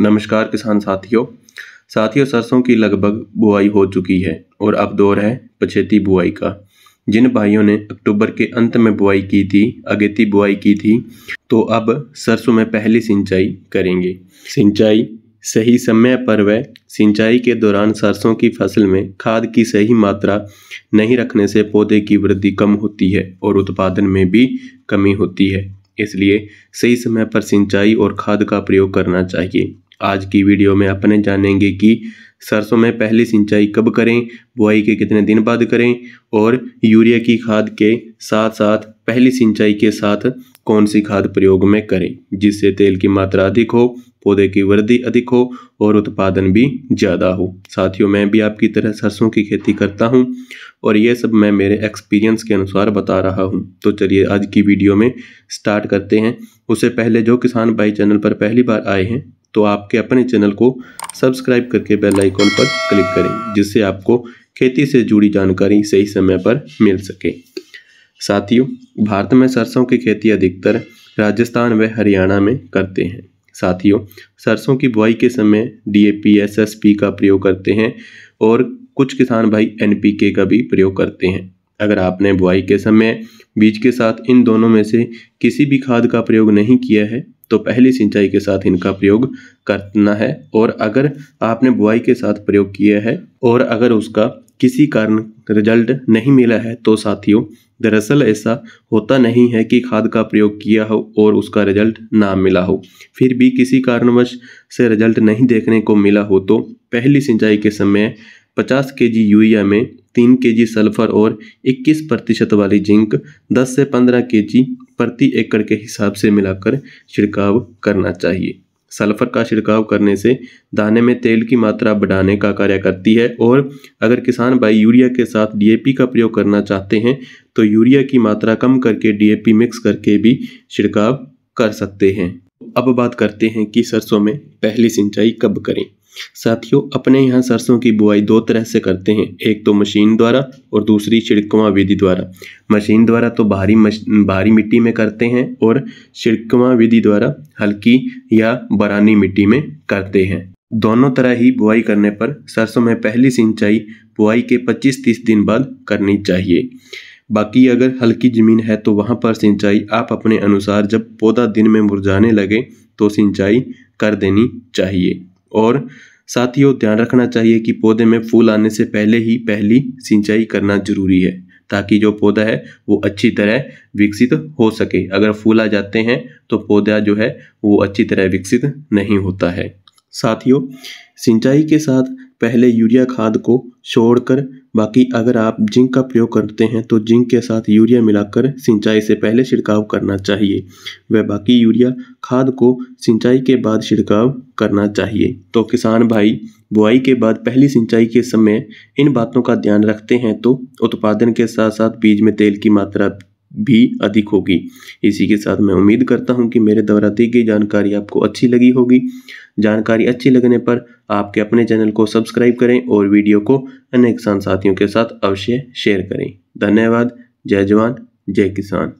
नमस्कार किसान साथियों साथियों सरसों की लगभग बुआई हो चुकी है और अब दौर है पछेती बुआई का जिन भाइयों ने अक्टूबर के अंत में बुआई की थी अगेती बुआई की थी तो अब सरसों में पहली सिंचाई करेंगे सिंचाई सही समय पर व सिंचाई के दौरान सरसों की फसल में खाद की सही मात्रा नहीं रखने से पौधे की वृद्धि कम होती है और उत्पादन में भी कमी होती है इसलिए सही समय पर सिंचाई और खाद का प्रयोग करना चाहिए आज की वीडियो में अपने जानेंगे कि सरसों में पहली सिंचाई कब करें बुआई के कितने दिन बाद करें और यूरिया की खाद के साथ साथ पहली सिंचाई के साथ कौन सी खाद प्रयोग में करें जिससे तेल की मात्रा अधिक हो पौधे की वृद्धि अधिक हो और उत्पादन भी ज़्यादा हो साथियों मैं भी आपकी तरह सरसों की खेती करता हूँ और ये सब मैं मेरे एक्सपीरियंस के अनुसार बता रहा हूँ तो चलिए आज की वीडियो में स्टार्ट करते हैं उससे पहले जो किसान भाई चैनल पर पहली बार आए हैं तो आपके अपने चैनल को सब्सक्राइब करके बेल आइकॉन पर क्लिक करें जिससे आपको खेती से जुड़ी जानकारी सही समय पर मिल सके साथियों भारत में सरसों की खेती अधिकतर राजस्थान व हरियाणा में करते हैं साथियों सरसों की बुआई के समय एस पी का प्रयोग करते हैं और कुछ किसान भाई के का भी प्रयोग करते हैं अगर आपने बुआई के समय बीज के साथ इन दोनों में से किसी भी खाद का प्रयोग नहीं किया है तो पहली सिंचाई के साथ इनका प्रयोग करना है और अगर आपने बुआई के साथ प्रयोग किया है और अगर उसका किसी कारण रिजल्ट नहीं मिला है तो साथियों दरअसल ऐसा होता नहीं है कि खाद का प्रयोग किया हो और उसका रिजल्ट ना मिला हो फिर भी किसी कारणवश से रिजल्ट नहीं देखने को मिला हो तो पहली सिंचाई के समय 50 के जी यूरिया में 3 के जी सल्फर और 21 प्रतिशत वाली जिंक 10 से 15 के जी प्रति एकड़ के हिसाब से मिलाकर छिड़काव करना चाहिए सल्फर का छिड़काव करने से दाने में तेल की मात्रा बढ़ाने का कार्य करती है और अगर किसान भाई यूरिया के साथ डीएपी का प्रयोग करना चाहते हैं तो यूरिया की मात्रा कम करके डीएपी मिक्स करके भी छिड़काव कर सकते हैं अब बात करते हैं कि सरसों में पहली सिंचाई कब करें साथियों अपने यहाँ सरसों की बुआई दो तरह से करते हैं एक तो मशीन द्वारा और दूसरी छिड़कवा विधि द्वारा मशीन द्वारा तो भारी बाहरी भारी मिट्टी में करते हैं और छिड़कवा विधि द्वारा हल्की या बरानी मिट्टी में करते हैं दोनों तरह ही बुआई करने पर सरसों में पहली सिंचाई बुआई के 25-30 दिन बाद करनी चाहिए बाकी अगर हल्की ज़मीन है तो वहाँ पर सिंचाई आप अपने अनुसार जब पौधा दिन में मुरझाने लगे तो सिंचाई कर देनी चाहिए और साथियों ध्यान रखना चाहिए कि पौधे में फूल आने से पहले ही पहली सिंचाई करना जरूरी है ताकि जो पौधा है वो अच्छी तरह विकसित हो सके अगर फूल आ जाते हैं तो पौधा जो है वो अच्छी तरह विकसित नहीं होता है साथियों सिंचाई के साथ पहले यूरिया खाद को छोड़कर बाकी अगर आप जिंक का प्रयोग करते हैं तो जिंक के साथ यूरिया मिलाकर सिंचाई से पहले छिड़काव करना चाहिए व बाकी यूरिया खाद को सिंचाई के बाद छिड़काव करना चाहिए तो किसान भाई बुआई के बाद पहली सिंचाई के समय इन बातों का ध्यान रखते हैं तो उत्पादन के साथ साथ बीज में तेल की मात्रा भी अधिक होगी इसी के साथ मैं उम्मीद करता हूं कि मेरे द्वारा दी गई जानकारी आपको अच्छी लगी होगी जानकारी अच्छी लगने पर आपके अपने चैनल को सब्सक्राइब करें और वीडियो को अनेक किसान साथियों के साथ अवश्य शेयर करें धन्यवाद जय जवान जय किसान